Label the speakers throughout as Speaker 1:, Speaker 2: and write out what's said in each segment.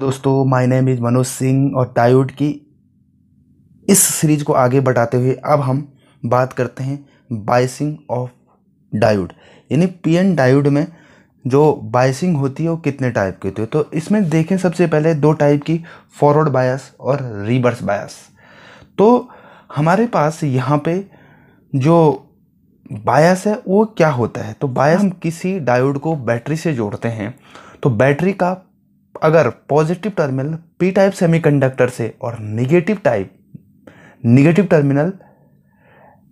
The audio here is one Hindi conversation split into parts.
Speaker 1: दोस्तों my name is Manoj Singh और टाइड की इस सीरीज को आगे बढ़ाते हुए अब हम बात करते हैं बाइसिंग ऑफ डायोड यानी पीएन डायोड में जो बाइसिंग होती है वो कितने टाइप की होती है तो इसमें देखें सबसे पहले दो टाइप की फॉरवर्ड बायस और रिवर्स बायस तो हमारे पास यहाँ पे जो बायस है वो क्या होता है तो बायस हम किसी डायोड को बैटरी से जोड़ते हैं तो बैटरी का अगर positive terminal P type semiconductor से और negative type negative terminal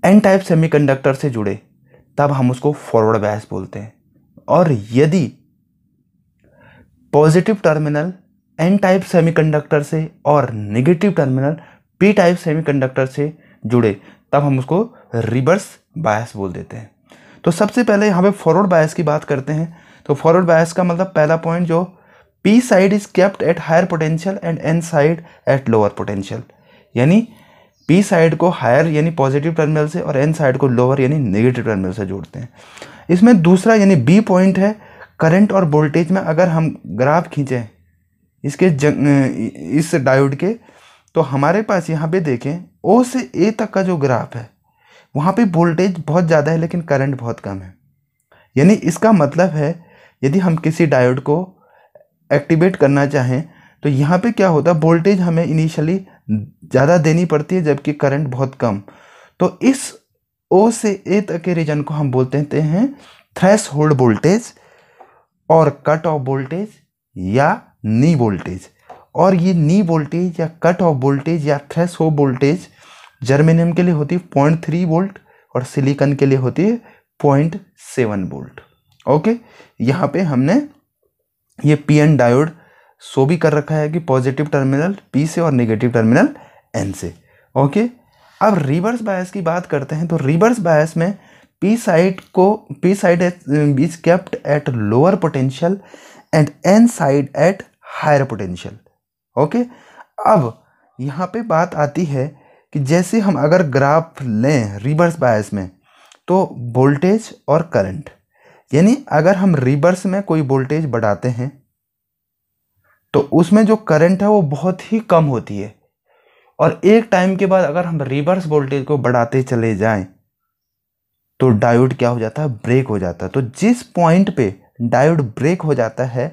Speaker 1: N type semiconductor से जुड़े तब हम उसको फॉरवर्ड बायस बोलते हैं और यदि positive terminal N type semiconductor से और negative terminal P type semiconductor से जुड़े तब हम उसको रिवर्स बायस बोल देते हैं तो सबसे पहले यहाँ पे फॉरवर्ड बायस की बात करते हैं तो फॉरवर्ड बायस का मतलब पहला पॉइंट जो P side is kept at higher potential and N side at lower potential यानी पी साइड को हायर यानी पॉजिटिव टर्मिनल से और एन साइड को लोअर यानी नेगेटिव टर्मिनल से जोड़ते हैं इसमें दूसरा यानी बी पॉइंट है करंट और वोल्टेज में अगर हम ग्राफ खींचें इसके जंग इस डायोड के तो हमारे पास यहाँ पे देखें ओ से ए तक का जो ग्राफ है वहाँ पे वोल्टेज बहुत ज़्यादा है लेकिन करंट बहुत कम है यानी इसका मतलब है यदि हम किसी डायोड को एक्टिवेट करना चाहें तो यहाँ पे क्या होता है वोल्टेज हमें इनिशियली ज़्यादा देनी पड़ती है जबकि करंट बहुत कम तो इस ओ से ए तक के रीजन को हम बोलते हैं थ्रेश होल्ड वोल्टेज और कट ऑफ वोल्टेज या नी वोल्टेज और ये नी वोल्टेज या कट ऑफ वोल्टेज या थ्रेश हो वोल्टेज जर्मेनियम के लिए होती है पॉइंट थ्री वोल्ट और सिलिकन के लिए होती है पॉइंट सेवन वोल्ट ओके यहाँ पे हमने ये पी एन डायोड शो भी कर रखा है कि पॉजिटिव टर्मिनल पी से और नेगेटिव टर्मिनल एन से ओके अब रिवर्स बायस की बात करते हैं तो रिवर्स बायस में पी साइड को P side is kept at lower potential and N side at higher potential okay अब यहाँ पे बात आती है कि जैसे हम अगर ग्राफ लें रिवर्स बायस में तो वोल्टेज और करंट यानी अगर हम रिवर्स में कोई वोल्टेज बढ़ाते हैं तो उसमें जो करंट है वो बहुत ही कम होती है और एक टाइम के बाद अगर हम रिवर्स वोल्टेज को बढ़ाते चले जाएं तो डायोड क्या हो जाता है ब्रेक हो जाता है तो जिस पॉइंट पे डायोड ब्रेक हो जाता है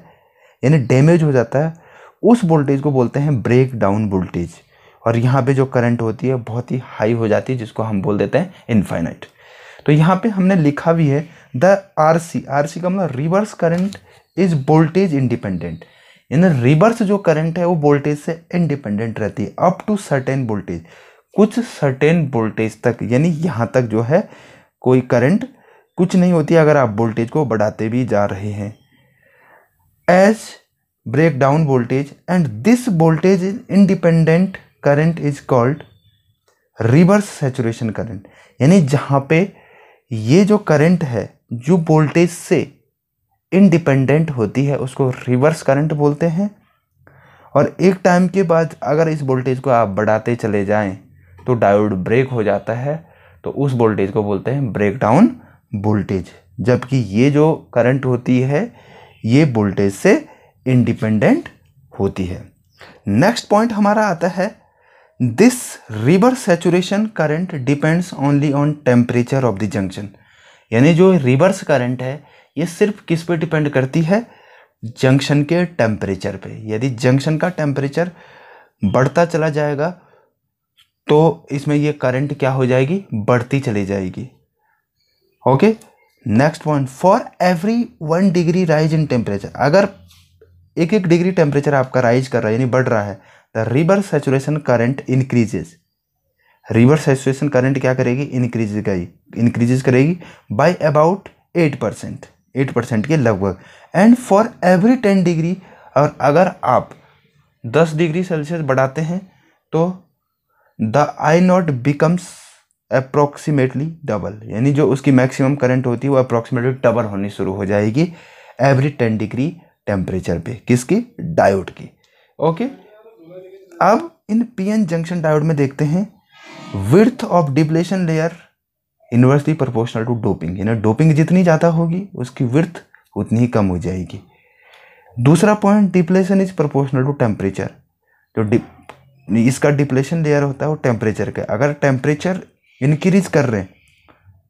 Speaker 1: यानी डैमेज हो जाता है उस वोल्टेज को बोलते हैं ब्रेक डाउन वोल्टेज और यहाँ पे जो करंट होती है बहुत ही हाई हो जाती है जिसको हम बोल देते हैं इनफाइनाइट तो यहाँ पे हमने लिखा भी है the R C R C का मतलब reverse current is voltage independent यानी रिवर्स जो करंट है वो वोल्टेज से इंडिपेंडेंट रहती है अप टू सर्टेन वोल्टेज कुछ सर्टेन वोल्टेज तक यानी यहाँ तक जो है कोई करंट कुछ नहीं होती अगर आप वोल्टेज को बढ़ाते भी जा रहे हैं as breakdown voltage and this voltage is independent current is called reverse saturation current यानी जहाँ पे ये जो करंट है जो वोल्टेज से इनडिपेंडेंट होती है उसको रिवर्स करंट बोलते हैं और एक टाइम के बाद अगर इस वोल्टेज को आप बढ़ाते चले जाएं तो डायोड ब्रेक हो जाता है तो उस वोल्टेज को बोलते हैं ब्रेक डाउन वोल्टेज जबकि ये जो करंट होती है ये वोल्टेज से इंडिपेंडेंट होती है नेक्स्ट पॉइंट हमारा आता है this reverse saturation current depends only on temperature of the junction यानी जो रिवर्स करंट है ये सिर्फ किस पे डिपेंड करती है जंक्शन के टेम्परेचर पे यदि जंक्शन का टेम्परेचर बढ़ता चला जाएगा तो इसमें ये करंट क्या हो जाएगी बढ़ती चली जाएगी okay next point for every one degree rise in temperature अगर एक एक डिग्री टेम्परेचर आपका राइज कर रहा है यानी बढ़ रहा है the reverse saturation current increases reverse सैचुएसन करंट क्या करेगी इंक्रीज करेगी इंक्रीजेज करेगी by about eight percent eight percent के लगभग and for every ten degree और अगर आप दस डिग्री सेल्सियस बढ़ाते हैं तो the I naught becomes approximately double यानी जो उसकी मैक्सिमम करंट होती है वो अप्रोक्सीमेटली डबल होनी शुरू हो जाएगी एवरी टेन डिग्री टेम्परेचर पे किसकी डायोड की ओके okay? अब इन पीएन जंक्शन डायोड में देखते हैं width of depletion layer inversely proportional to doping यानी डोपिंग जितनी ज़्यादा होगी उसकी विर्थ उतनी ही कम हो जाएगी दूसरा point depletion is proportional to temperature जो डि इसका डिप्लेशन लेयर होता है वो टेम्परेचर का अगर टेम्परेचर इंक्रीज कर रहे हैं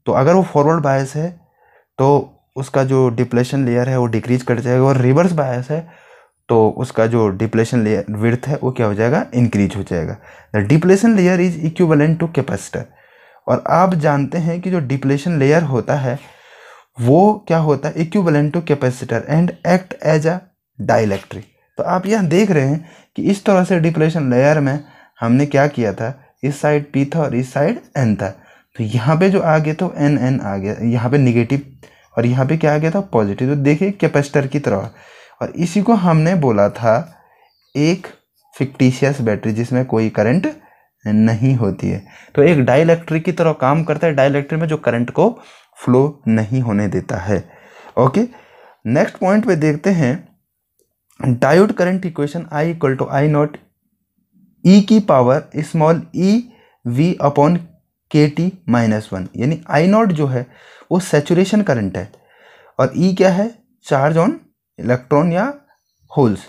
Speaker 1: तो अगर वो फॉरवर्ड बायस है तो उसका जो डिप्लेशन लेयर है वो डिक्रीज कर जाएगा और रिवर्स बायस है तो उसका जो डिप्लेशन लेयर विर्थ है वो क्या हो जाएगा इंक्रीज हो जाएगा the depletion layer is equivalent to capacitor और आप जानते हैं कि जो डिप्लेशन लेयर होता है वो क्या होता है equivalent to capacitor and act as a dielectric तो आप यह देख रहे हैं कि इस तरह से डिप्लेशन लेयर में हमने क्या किया था इस साइड पी था और इस साइड एन था तो यहाँ पे जो आ गया तो एन एन आ गया यहाँ पे निगेटिव और यहाँ पे क्या आ गया था पॉजिटिव तो देखिए कैपेसिटर की तरह और इसी को हमने बोला था एक फिक्टिशियस बैटरी जिसमें कोई करंट नहीं होती है तो एक डाइलेक्ट्रिक की तरह काम करता है डाइलेक्ट्रिक में जो करंट को फ्लो नहीं होने देता है ओके नेक्स्ट पॉइंट पे देखते हैं diode current equation I equal to I naught E की power small E V upon K T minus one यानी आई नॉट जो है वो सेचुरेशन करंट है और ई e क्या है चार्ज ऑन इलेक्ट्रॉन या होल्स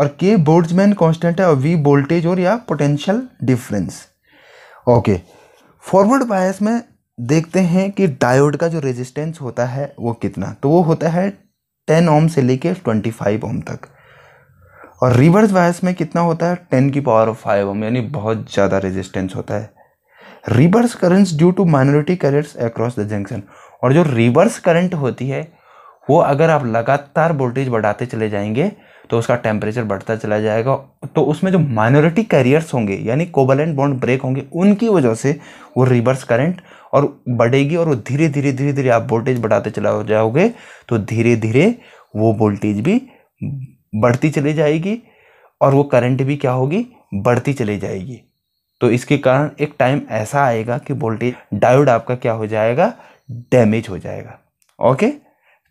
Speaker 1: और के बोर्ड्समैन कांस्टेंट है और वी वोल्टेज और या potential difference okay forward bias में देखते हैं कि डायोड का जो रेजिस्टेंस होता है वो कितना तो वो होता है टेन ओम से लेके ट्वेंटी फाइव ओम तक और रिवर्स बायस में कितना होता है टेन की पावर ऑफ फाइव ओम यानी बहुत ज़्यादा रेजिस्टेंस होता है reverse currents due to minority currents across the junction और जो रिवर्स करंट होती है वो अगर आप लगातार वोल्टेज बढ़ाते चले जाएंगे तो उसका टेम्परेचर बढ़ता चला जाएगा तो उसमें जो माइनॉरिटी कैरियर्स होंगे यानी कोबलेंट बॉन्ड ब्रेक होंगे उनकी वजह से वो रिवर्स करंट और बढ़ेगी और वो धीरे धीरे धीरे धीरे आप वोल्टेज बढ़ाते चला जाओगे तो धीरे धीरे वो वोल्टेज भी बढ़ती चली जाएगी और वो करंट भी क्या होगी बढ़ती चली जाएगी तो इसके कारण एक टाइम ऐसा आएगा कि वोल्टेज डायोड आपका क्या हो जाएगा डैमेज हो जाएगा ओके